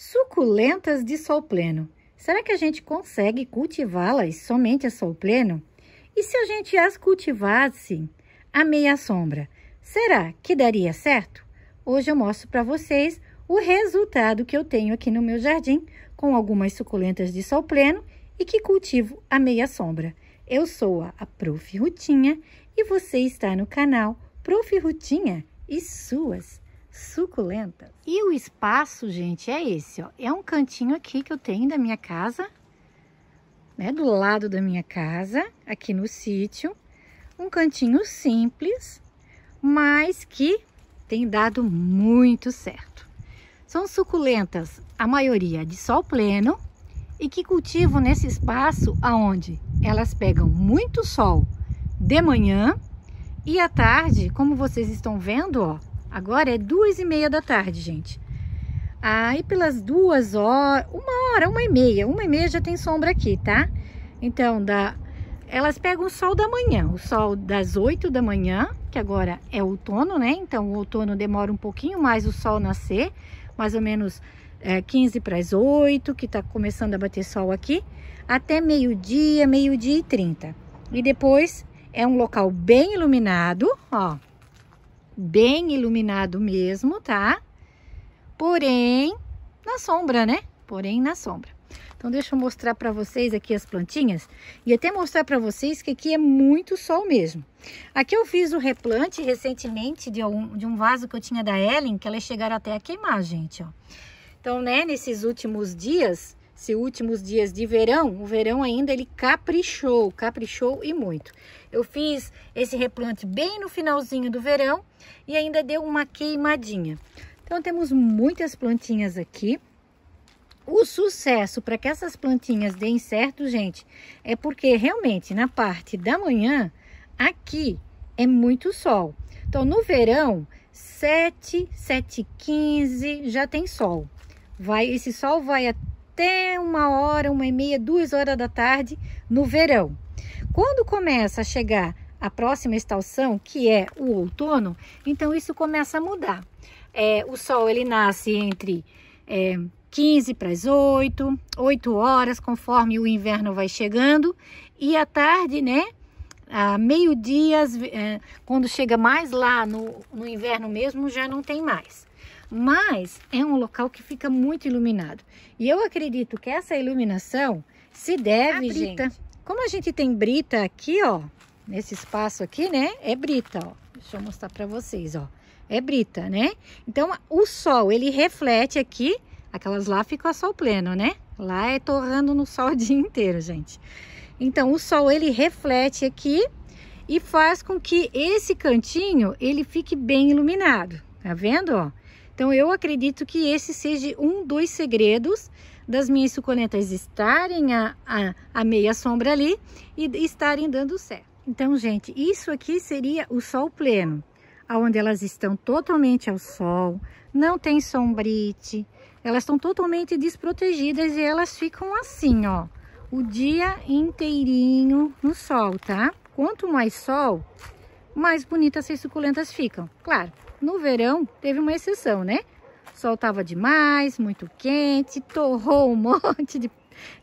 Suculentas de sol pleno. Será que a gente consegue cultivá-las somente a sol pleno? E se a gente as cultivasse a meia sombra, será que daria certo? Hoje eu mostro para vocês o resultado que eu tenho aqui no meu jardim com algumas suculentas de sol pleno e que cultivo a meia sombra. Eu sou a, a Prof. Rutinha e você está no canal Prof. Rutinha e suas suculenta. E o espaço, gente, é esse, ó. É um cantinho aqui que eu tenho da minha casa, né? Do lado da minha casa, aqui no sítio. Um cantinho simples, mas que tem dado muito certo. São suculentas, a maioria de sol pleno, e que cultivo nesse espaço aonde elas pegam muito sol de manhã e à tarde, como vocês estão vendo, ó, Agora é duas e meia da tarde, gente. Aí pelas duas horas, uma hora, uma e meia, uma e meia já tem sombra aqui, tá? Então, da, elas pegam o sol da manhã, o sol das oito da manhã, que agora é outono, né? Então, o outono demora um pouquinho mais o sol nascer, mais ou menos é, 15 para as oito, que tá começando a bater sol aqui, até meio-dia, meio-dia e trinta. E depois é um local bem iluminado, ó, bem iluminado mesmo, tá? Porém, na sombra, né? Porém, na sombra. Então, deixa eu mostrar para vocês aqui as plantinhas e até mostrar para vocês que aqui é muito sol mesmo. Aqui eu fiz o replante recentemente de um, de um vaso que eu tinha da Ellen, que elas chegaram até a queimar, gente, ó. Então, né, nesses últimos dias, se últimos dias de verão, o verão ainda ele caprichou, caprichou e muito. Eu fiz esse replante bem no finalzinho do verão e ainda deu uma queimadinha. Então temos muitas plantinhas aqui. O sucesso para que essas plantinhas deem certo, gente, é porque realmente na parte da manhã, aqui é muito sol. Então no verão, 7, 7 15 já tem sol. Vai, esse sol vai até até uma hora, uma e meia, duas horas da tarde no verão. Quando começa a chegar a próxima estação, que é o outono, então isso começa a mudar. É, o sol ele nasce entre é, 15 para as 8, 8 horas, conforme o inverno vai chegando, e à tarde, né? A meio-dia, é, quando chega mais lá no, no inverno mesmo, já não tem mais mas é um local que fica muito iluminado. E eu acredito que essa iluminação se deve, a é brita. Gente. Como a gente tem brita aqui, ó, nesse espaço aqui, né? É brita, ó. Deixa eu mostrar para vocês, ó. É brita, né? Então, o sol, ele reflete aqui, aquelas lá ficam a sol pleno, né? Lá é torrando no sol o dia inteiro, gente. Então, o sol, ele reflete aqui e faz com que esse cantinho, ele fique bem iluminado. Tá vendo, ó? Então, eu acredito que esse seja um dos segredos das minhas suculentas estarem a, a, a meia sombra ali e estarem dando certo. Então, gente, isso aqui seria o sol pleno, onde elas estão totalmente ao sol, não tem sombrite, elas estão totalmente desprotegidas e elas ficam assim, ó, o dia inteirinho no sol, tá? Quanto mais sol, mais bonitas essas suculentas ficam. Claro, no verão, teve uma exceção, né? O sol tava demais, muito quente, torrou um monte de,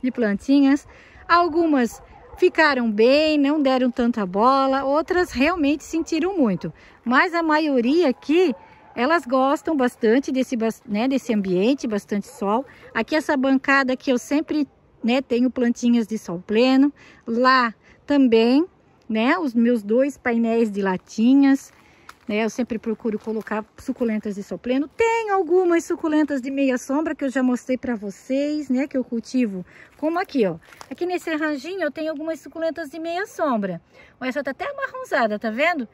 de plantinhas. Algumas ficaram bem, não deram tanta bola, outras realmente sentiram muito. Mas a maioria aqui, elas gostam bastante desse, né, desse ambiente, bastante sol. Aqui essa bancada que eu sempre né, tenho plantinhas de sol pleno. Lá também, né, os meus dois painéis de latinhas. Né? Eu sempre procuro colocar suculentas de sol pleno. Tem algumas suculentas de meia sombra que eu já mostrei para vocês, né? Que eu cultivo. Como aqui, ó. Aqui nesse arranjinho eu tenho algumas suculentas de meia sombra. Essa tá até amarronzada, tá vendo?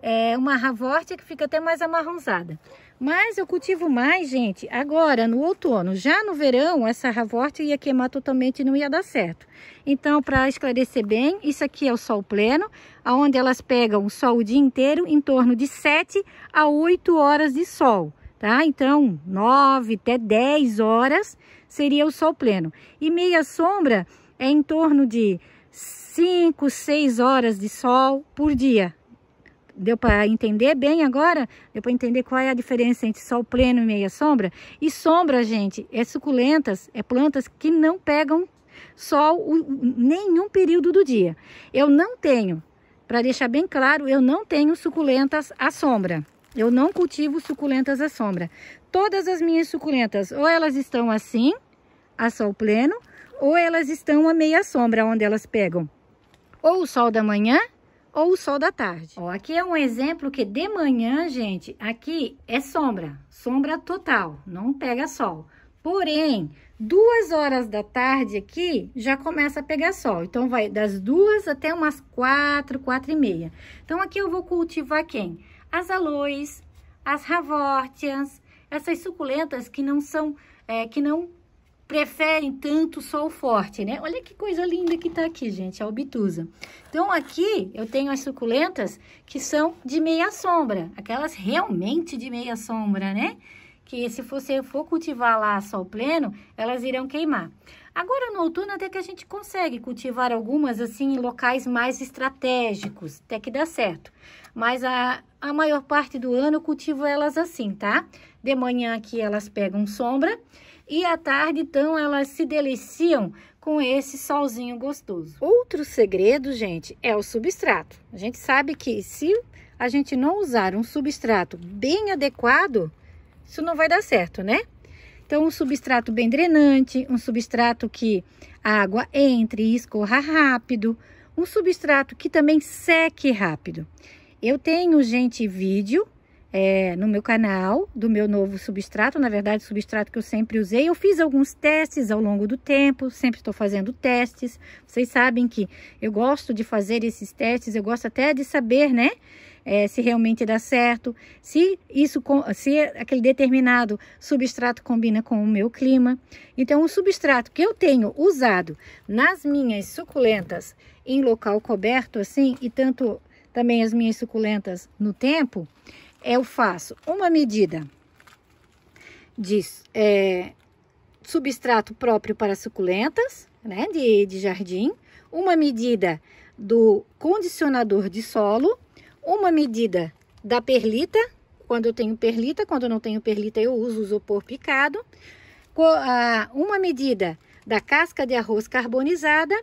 É uma ravorte que fica até mais amarronzada. Mas eu cultivo mais, gente, agora no outono. Já no verão, essa ravorte ia queimar totalmente e não ia dar certo. Então, para esclarecer bem, isso aqui é o sol pleno, onde elas pegam o sol o dia inteiro, em torno de 7 a 8 horas de sol. Tá? Então, 9 até 10 horas seria o sol pleno. E meia sombra é em torno de 5, 6 horas de sol por dia, Deu para entender bem agora? Deu para entender qual é a diferença entre sol pleno e meia sombra? E sombra, gente, é suculentas, é plantas que não pegam sol nenhum período do dia. Eu não tenho, para deixar bem claro, eu não tenho suculentas à sombra. Eu não cultivo suculentas à sombra. Todas as minhas suculentas, ou elas estão assim, a sol pleno, ou elas estão à meia sombra, onde elas pegam ou o sol da manhã ou o sol da tarde. Ó, aqui é um exemplo que de manhã, gente, aqui é sombra, sombra total, não pega sol. Porém, duas horas da tarde aqui já começa a pegar sol. Então, vai das duas até umas quatro, quatro e meia. Então, aqui eu vou cultivar quem? As aloes, as ravórtias, essas suculentas que não são, é, que não preferem tanto sol forte, né? Olha que coisa linda que tá aqui, gente, a obtusa. Então, aqui eu tenho as suculentas que são de meia sombra, aquelas realmente de meia sombra, né? Que se você for cultivar lá sol pleno, elas irão queimar. Agora, no outono, até que a gente consegue cultivar algumas, assim, em locais mais estratégicos, até que dá certo. Mas a, a maior parte do ano eu cultivo elas assim, tá? De manhã aqui elas pegam sombra, e à tarde, então, elas se deliciam com esse solzinho gostoso. Outro segredo, gente, é o substrato. A gente sabe que se a gente não usar um substrato bem adequado, isso não vai dar certo, né? Então, um substrato bem drenante, um substrato que a água entre e escorra rápido, um substrato que também seque rápido. Eu tenho, gente, vídeo é, no meu canal do meu novo substrato, na verdade substrato que eu sempre usei, eu fiz alguns testes ao longo do tempo, sempre estou fazendo testes, vocês sabem que eu gosto de fazer esses testes, eu gosto até de saber, né, é, se realmente dá certo, se isso, se aquele determinado substrato combina com o meu clima. Então, o substrato que eu tenho usado nas minhas suculentas em local coberto assim e tanto também as minhas suculentas no tempo, eu faço uma medida de é, substrato próprio para suculentas, né, de, de jardim, uma medida do condicionador de solo, uma medida da perlita, quando eu tenho perlita, quando eu não tenho perlita eu uso isopor picado, uma medida da casca de arroz carbonizada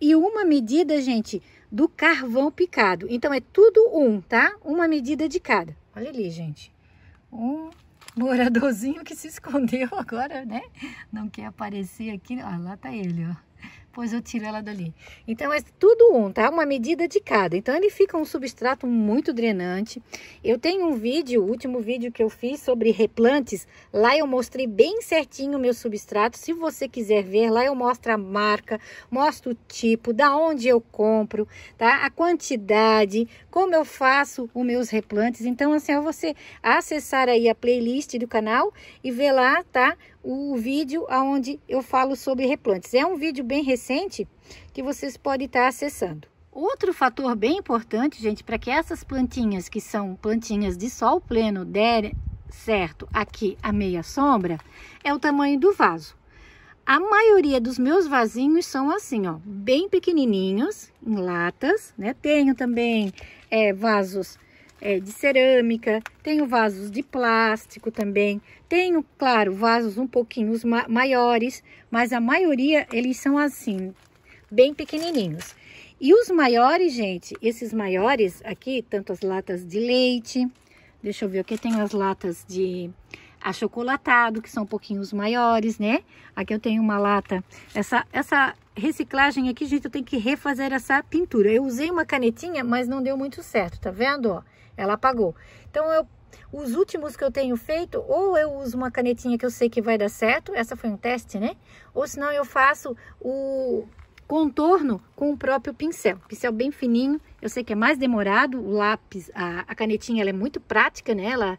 e uma medida, gente, do carvão picado. Então é tudo um, tá? Uma medida de cada. Olha ali, gente. Um moradorzinho que se escondeu agora, né? Não quer aparecer aqui. Olha, lá tá ele, ó depois eu tiro ela dali. Então é tudo um, tá? Uma medida de cada. Então ele fica um substrato muito drenante. Eu tenho um vídeo, o último vídeo que eu fiz sobre replantes, lá eu mostrei bem certinho o meu substrato. Se você quiser ver, lá eu mostro a marca, mostro o tipo, da onde eu compro, tá? A quantidade, como eu faço os meus replantes. Então assim, é você acessar aí a playlist do canal e ver lá, tá? o vídeo onde eu falo sobre replantes. É um vídeo bem recente que vocês podem estar acessando. Outro fator bem importante, gente, para que essas plantinhas que são plantinhas de sol pleno derem certo aqui a meia sombra, é o tamanho do vaso. A maioria dos meus vasinhos são assim, ó, bem pequenininhos, em latas, né? Tenho também é, vasos é, de cerâmica, tenho vasos de plástico também, tenho, claro, vasos um pouquinho maiores, mas a maioria eles são assim, bem pequenininhos. E os maiores, gente, esses maiores aqui, tanto as latas de leite, deixa eu ver, aqui tem as latas de achocolatado, que são um pouquinho os maiores, né? Aqui eu tenho uma lata, essa, essa reciclagem aqui, gente, eu tenho que refazer essa pintura. Eu usei uma canetinha, mas não deu muito certo, tá vendo, ó? ela apagou. Então, eu, os últimos que eu tenho feito, ou eu uso uma canetinha que eu sei que vai dar certo, essa foi um teste, né? Ou senão eu faço o contorno com o próprio pincel, pincel bem fininho, eu sei que é mais demorado, o lápis, a, a canetinha ela é muito prática, né? Ela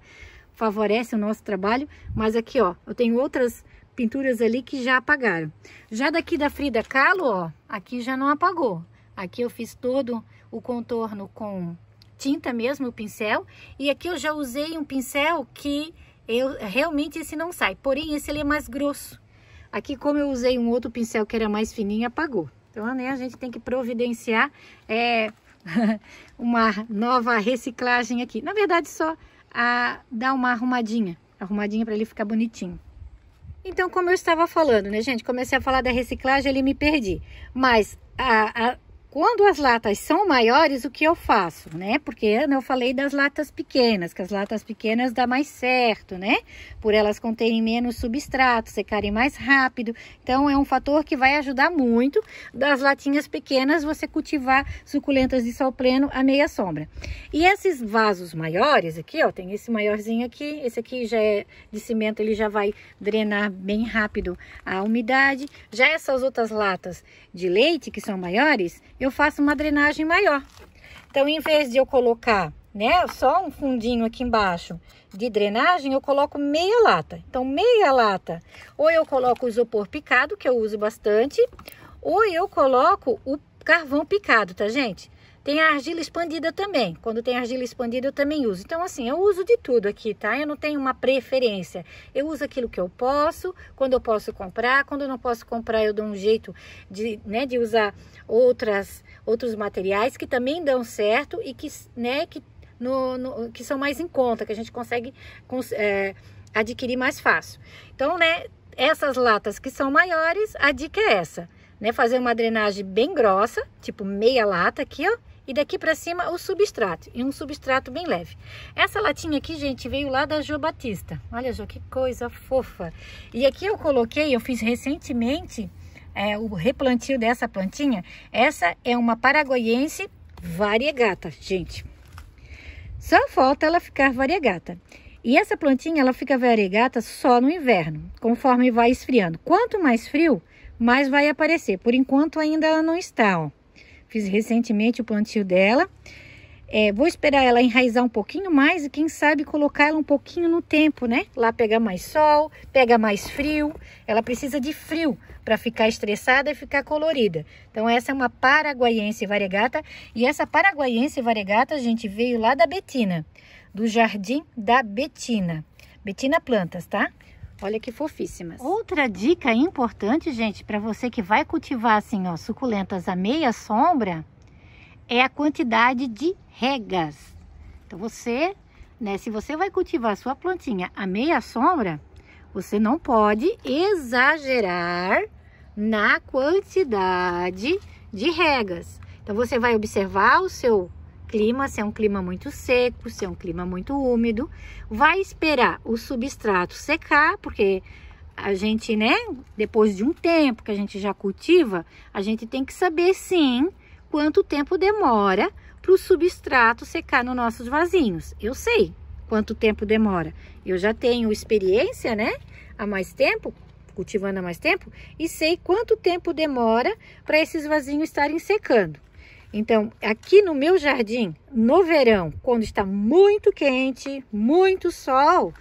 favorece o nosso trabalho, mas aqui, ó, eu tenho outras pinturas ali que já apagaram. Já daqui da Frida Kahlo, ó, aqui já não apagou. Aqui eu fiz todo o contorno com tinta mesmo, o pincel. E aqui eu já usei um pincel que eu realmente esse não sai. Porém, esse ele é mais grosso. Aqui, como eu usei um outro pincel que era mais fininho, apagou. Então, né, a gente tem que providenciar é, uma nova reciclagem aqui. Na verdade, só a, dar uma arrumadinha. Arrumadinha para ele ficar bonitinho. Então, como eu estava falando, né, gente? Comecei a falar da reciclagem, ali me perdi. Mas a, a, quando as latas são maiores, o que eu faço, né? Porque eu falei das latas pequenas, que as latas pequenas dá mais certo, né? Por elas conterem menos substrato, secarem mais rápido. Então, é um fator que vai ajudar muito das latinhas pequenas você cultivar suculentas de sol pleno a meia sombra. E esses vasos maiores aqui, ó, tem esse maiorzinho aqui, esse aqui já é de cimento, ele já vai drenar bem rápido a umidade. Já essas outras latas de leite, que são maiores, eu eu faço uma drenagem maior. Então, em vez de eu colocar né, só um fundinho aqui embaixo de drenagem, eu coloco meia lata. Então, meia lata. Ou eu coloco isopor picado, que eu uso bastante, ou eu coloco o carvão picado, tá, gente? Tem a argila expandida também. Quando tem argila expandida, eu também uso. Então, assim, eu uso de tudo aqui, tá? Eu não tenho uma preferência. Eu uso aquilo que eu posso, quando eu posso comprar. Quando eu não posso comprar, eu dou um jeito de, né, de usar outras, outros materiais que também dão certo e que, né, que, no, no que são mais em conta, que a gente consegue cons, é, adquirir mais fácil. Então, né, essas latas que são maiores, a dica é essa. Né, fazer uma drenagem bem grossa, tipo meia lata aqui, ó, e daqui para cima o substrato, e um substrato bem leve. Essa latinha aqui, gente, veio lá da Jo Batista. Olha, Jo, que coisa fofa. E aqui eu coloquei, eu fiz recentemente é, o replantio dessa plantinha. Essa é uma paraguaiense variegata, gente. Só falta ela ficar variegata. E essa plantinha, ela fica variegata só no inverno, conforme vai esfriando. Quanto mais frio, mais vai aparecer. Por enquanto, ainda ela não está, ó. Fiz recentemente o plantio dela. É, vou esperar ela enraizar um pouquinho mais e quem sabe colocar ela um pouquinho no tempo, né? Lá pega mais sol, pega mais frio. Ela precisa de frio para ficar estressada e ficar colorida. Então essa é uma paraguaiense variegata e essa paraguaiense variegata a gente veio lá da Betina, do jardim da Betina. Betina Plantas, tá? Olha que fofíssimas. Outra dica importante, gente, para você que vai cultivar assim, ó, suculentas à meia sombra, é a quantidade de regas. Então você, né, se você vai cultivar a sua plantinha à meia sombra, você não pode exagerar na quantidade de regas. Então você vai observar o seu clima, se é um clima muito seco, se é um clima muito úmido. Vai esperar o substrato secar, porque a gente, né, depois de um tempo que a gente já cultiva, a gente tem que saber sim quanto tempo demora para o substrato secar nos nossos vasinhos. Eu sei quanto tempo demora. Eu já tenho experiência, né, há mais tempo, cultivando há mais tempo, e sei quanto tempo demora para esses vasinhos estarem secando. Então, aqui no meu jardim, no verão, quando está muito quente, muito sol,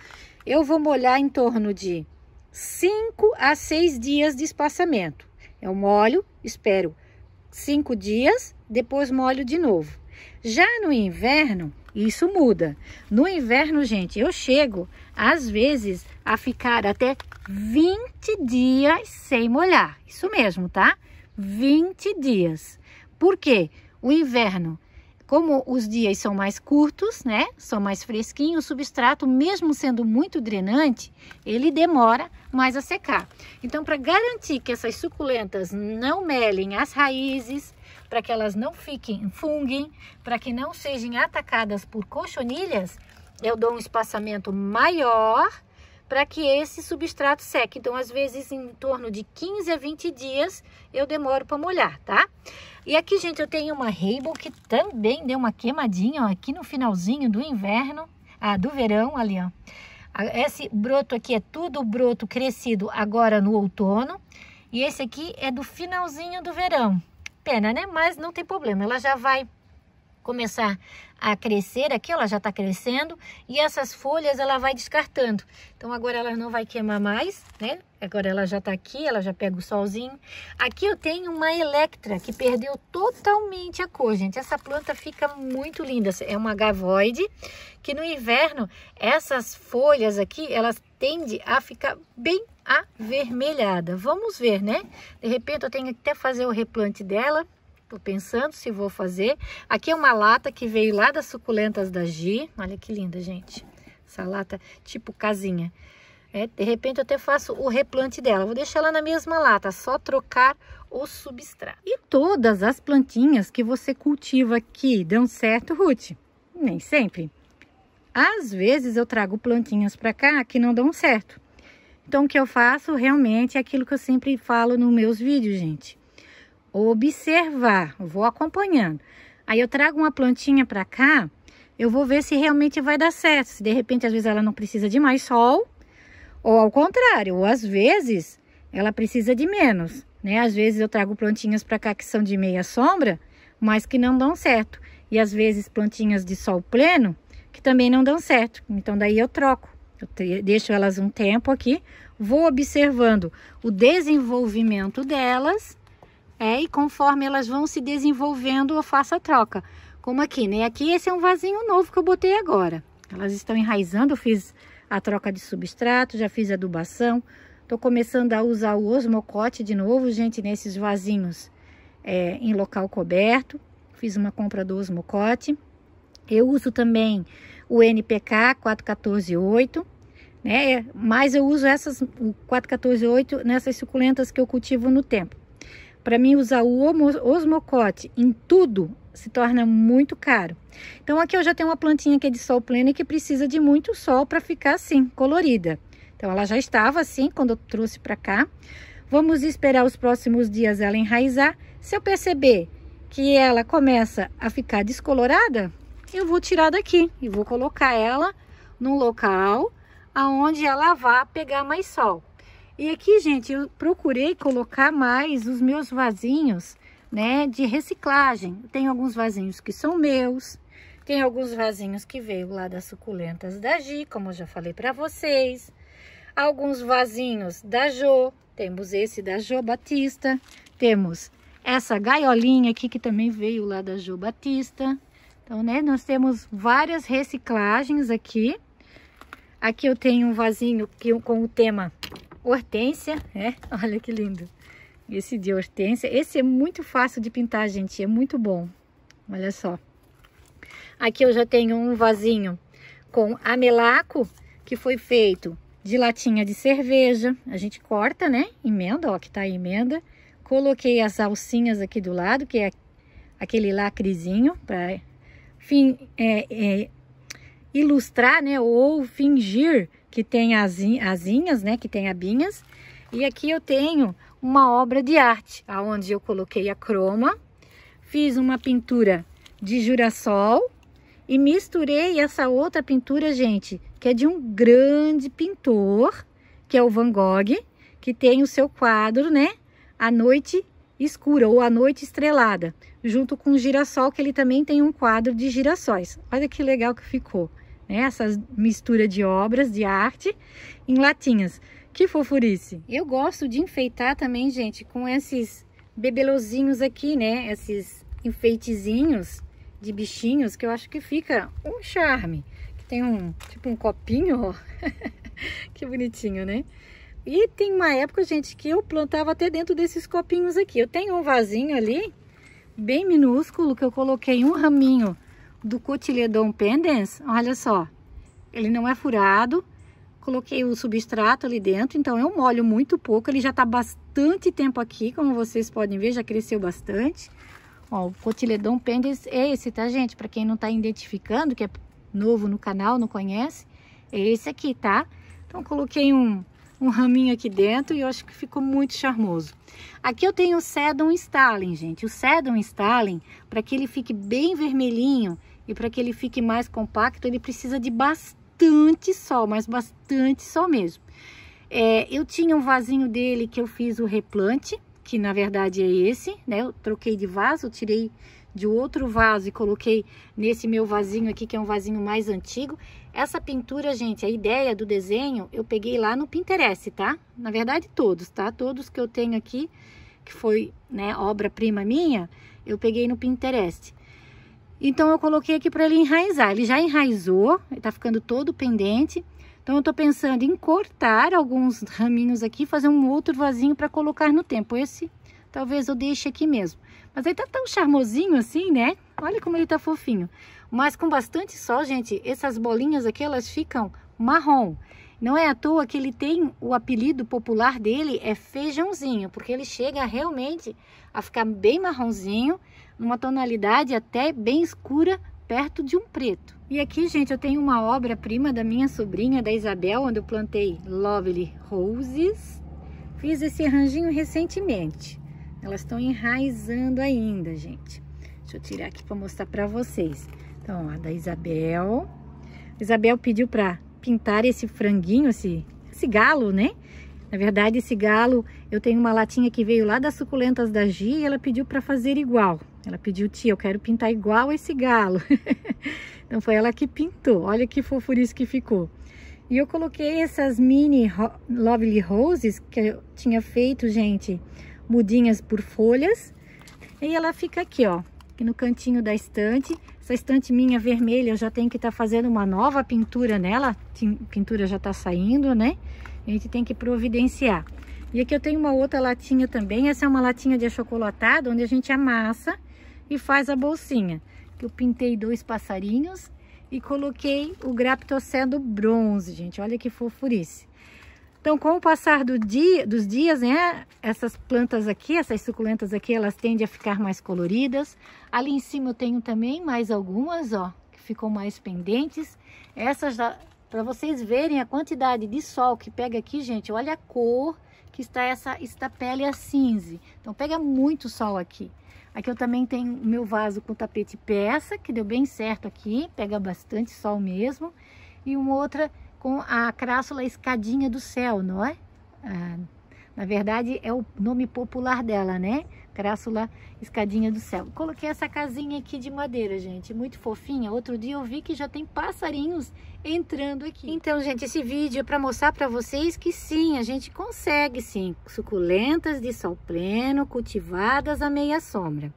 eu vou molhar em torno de 5 a 6 dias de espaçamento. Eu molho, espero 5 dias, depois molho de novo. Já no inverno, isso muda. No inverno, gente, eu chego às vezes a ficar até 20 dias sem molhar. Isso mesmo, tá? 20 dias. Por quê? O inverno, como os dias são mais curtos, né? São mais fresquinhos, o substrato, mesmo sendo muito drenante, ele demora mais a secar. Então, para garantir que essas suculentas não melem as raízes, para que elas não fiquem funguem, para que não sejam atacadas por cochonilhas, eu dou um espaçamento maior para que esse substrato seque. Então, às vezes, em torno de 15 a 20 dias, eu demoro para molhar, tá? E aqui, gente, eu tenho uma Reibo que também deu uma queimadinha, ó, aqui no finalzinho do inverno, ah, do verão, ali, ó. Esse broto aqui é tudo broto crescido agora no outono. E esse aqui é do finalzinho do verão. Pena, né? Mas não tem problema, ela já vai começar a crescer aqui, ela já está crescendo, e essas folhas ela vai descartando. Então agora ela não vai queimar mais, né? Agora ela já está aqui, ela já pega o solzinho. Aqui eu tenho uma Electra, que perdeu totalmente a cor, gente. Essa planta fica muito linda, é uma gavoide, que no inverno, essas folhas aqui, elas tendem a ficar bem avermelhada. Vamos ver, né? De repente eu tenho que até fazer o replante dela, Tô pensando se vou fazer. Aqui é uma lata que veio lá das suculentas da Gi. Olha que linda, gente. Essa lata tipo casinha. É, de repente eu até faço o replante dela. Vou deixar ela na mesma lata, só trocar o substrato. E todas as plantinhas que você cultiva aqui dão certo, Ruth? Nem sempre. Às vezes eu trago plantinhas para cá que não dão certo. Então o que eu faço realmente é aquilo que eu sempre falo nos meus vídeos, gente observar, vou acompanhando. Aí eu trago uma plantinha para cá, eu vou ver se realmente vai dar certo. Se de repente, às vezes, ela não precisa de mais sol, ou ao contrário, ou às vezes ela precisa de menos, né? Às vezes eu trago plantinhas para cá que são de meia sombra, mas que não dão certo. E às vezes plantinhas de sol pleno que também não dão certo. Então daí eu troco. Eu deixo elas um tempo aqui, vou observando o desenvolvimento delas é, e conforme elas vão se desenvolvendo, eu faço a troca. Como aqui, né? Aqui esse é um vasinho novo que eu botei agora. Elas estão enraizando, eu fiz a troca de substrato, já fiz adubação. Tô começando a usar o osmocote de novo, gente, nesses vasinhos é, em local coberto. Fiz uma compra do osmocote. Eu uso também o NPK 4148, né? É, mas eu uso essas, o 4148 nessas suculentas que eu cultivo no tempo. Para mim, usar o osmocote em tudo se torna muito caro. Então, aqui eu já tenho uma plantinha que é de sol pleno e que precisa de muito sol para ficar assim, colorida. Então, ela já estava assim quando eu trouxe para cá. Vamos esperar os próximos dias ela enraizar. Se eu perceber que ela começa a ficar descolorada, eu vou tirar daqui e vou colocar ela num local aonde ela vá pegar mais sol. E aqui, gente, eu procurei colocar mais os meus vasinhos, né, de reciclagem. Tem alguns vasinhos que são meus, tem alguns vasinhos que veio lá das suculentas da Gi, como eu já falei para vocês. Alguns vasinhos da Jo, temos esse da Jo Batista, temos essa gaiolinha aqui que também veio lá da Jo Batista. Então, né, nós temos várias reciclagens aqui. Aqui eu tenho um vasinho que, com o tema hortênsia, é, Olha que lindo. Esse de hortênsia. Esse é muito fácil de pintar, gente. É muito bom. Olha só. Aqui eu já tenho um vasinho com amelaco, que foi feito de latinha de cerveja. A gente corta, né? Emenda, ó, que tá a emenda. Coloquei as alcinhas aqui do lado, que é aquele lacrezinho para é, é, ilustrar, né? Ou fingir que tem asinhas, né, que tem abinhas. E aqui eu tenho uma obra de arte, aonde eu coloquei a croma, fiz uma pintura de girassol e misturei essa outra pintura, gente, que é de um grande pintor, que é o Van Gogh, que tem o seu quadro, né, A Noite Escura ou A Noite Estrelada, junto com o girassol, que ele também tem um quadro de girassóis. Olha que legal que ficou né? Essa mistura de obras de arte em latinhas. Que fofurice! Eu gosto de enfeitar também, gente, com esses bebelozinhos aqui, né? Esses enfeitezinhos de bichinhos que eu acho que fica um charme. Que tem um, tipo um copinho, ó. que bonitinho, né? E tem uma época, gente, que eu plantava até dentro desses copinhos aqui. Eu tenho um vasinho ali, bem minúsculo, que eu coloquei um raminho do cotiledon pendens, olha só, ele não é furado, coloquei o substrato ali dentro, então eu molho muito pouco, ele já está bastante tempo aqui, como vocês podem ver, já cresceu bastante. Ó, o cotiledon pendens é esse, tá gente? Para quem não está identificando, que é novo no canal, não conhece, é esse aqui, tá? Então coloquei um, um raminho aqui dentro e eu acho que ficou muito charmoso. Aqui eu tenho o Sedum Stalin, gente. O Sedum Stalin, para que ele fique bem vermelhinho e para que ele fique mais compacto, ele precisa de bastante sol, mas bastante sol mesmo. É, eu tinha um vasinho dele que eu fiz o replante, que na verdade é esse, né? Eu troquei de vaso, tirei de outro vaso e coloquei nesse meu vasinho aqui, que é um vasinho mais antigo. Essa pintura, gente, a ideia do desenho eu peguei lá no Pinterest, tá? Na verdade, todos, tá? Todos que eu tenho aqui, que foi né, obra-prima minha, eu peguei no Pinterest. Então, eu coloquei aqui para ele enraizar. Ele já enraizou, ele tá ficando todo pendente. Então, eu estou pensando em cortar alguns raminhos aqui, fazer um outro vasinho para colocar no tempo. Esse Talvez eu deixe aqui mesmo. Mas ele tá tão charmosinho assim, né? Olha como ele tá fofinho. Mas com bastante sol, gente, essas bolinhas aqui, elas ficam marrom. Não é à toa que ele tem o apelido popular dele é feijãozinho, porque ele chega realmente a ficar bem marronzinho, numa tonalidade até bem escura, perto de um preto. E aqui, gente, eu tenho uma obra-prima da minha sobrinha, da Isabel, onde eu plantei Lovely Roses. Fiz esse arranjinho recentemente. Elas estão enraizando ainda, gente. Deixa eu tirar aqui para mostrar para vocês. Então, a da Isabel. Isabel pediu para pintar esse franguinho, esse, esse galo, né? Na verdade, esse galo, eu tenho uma latinha que veio lá das suculentas da Gia e ela pediu para fazer igual. Ela pediu, tia, eu quero pintar igual esse galo. então, foi ela que pintou. Olha que fofura isso que ficou. E eu coloquei essas mini Lovely Roses que eu tinha feito, gente, mudinhas por folhas. E ela fica aqui, ó, aqui no cantinho da estante. Essa estante minha vermelha, eu já tenho que estar tá fazendo uma nova pintura nela. A pintura já está saindo, né? A gente tem que providenciar. E aqui eu tenho uma outra latinha também. Essa é uma latinha de achocolatado, onde a gente amassa e faz a bolsinha. Eu pintei dois passarinhos e coloquei o Graptocé do bronze, gente. Olha que fofurice. Então, com o passar do dia, dos dias, né, essas plantas aqui, essas suculentas aqui, elas tendem a ficar mais coloridas. Ali em cima eu tenho também mais algumas, ó, que ficam mais pendentes. Essas, para vocês verem a quantidade de sol que pega aqui, gente, olha a cor que está essa estapélia cinza. Então, pega muito sol aqui. Aqui eu também tenho o meu vaso com tapete peça, que deu bem certo aqui, pega bastante sol mesmo. E uma outra com a crássula escadinha do céu, não é? Ah, na verdade, é o nome popular dela, né? Crássula escadinha do céu. Coloquei essa casinha aqui de madeira, gente, muito fofinha. Outro dia eu vi que já tem passarinhos entrando aqui. Então, gente, esse vídeo é para mostrar para vocês que sim, a gente consegue sim suculentas de sol pleno cultivadas à meia sombra.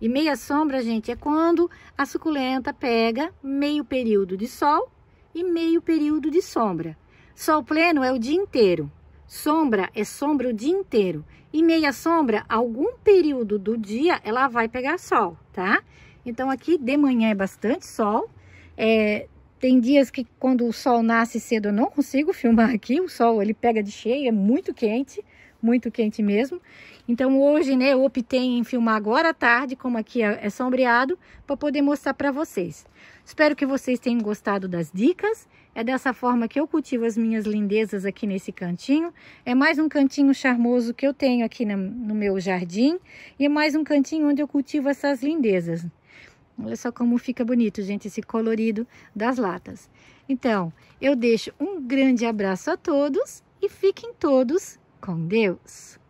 E meia sombra, gente, é quando a suculenta pega meio período de sol e meio período de sombra. Sol pleno é o dia inteiro. Sombra é sombra o dia inteiro. E meia sombra, algum período do dia, ela vai pegar sol, tá? Então, aqui de manhã é bastante sol. É, tem dias que quando o sol nasce cedo eu não consigo filmar aqui. O sol, ele pega de cheio, é muito quente, muito quente mesmo. Então, hoje, né, eu optei em filmar agora à tarde, como aqui é, é sombreado, para poder mostrar para vocês. Espero que vocês tenham gostado das dicas. É dessa forma que eu cultivo as minhas lindezas aqui nesse cantinho. É mais um cantinho charmoso que eu tenho aqui na, no meu jardim. E é mais um cantinho onde eu cultivo essas lindezas. Olha só como fica bonito, gente, esse colorido das latas. Então, eu deixo um grande abraço a todos e fiquem todos com Deus.